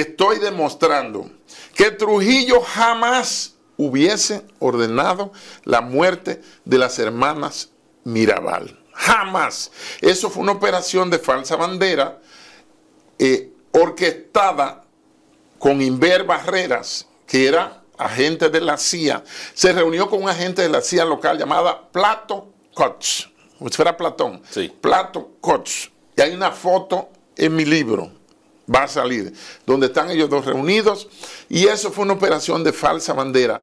estoy demostrando que Trujillo jamás hubiese ordenado la muerte de las hermanas Mirabal. Jamás. Eso fue una operación de falsa bandera eh, orquestada con Inver Barreras, que era agente de la CIA. Se reunió con un agente de la CIA local llamada Plato Koch. Usted era Platón. Sí. Plato Koch. Y hay una foto en mi libro va a salir, donde están ellos dos reunidos. Y eso fue una operación de falsa bandera.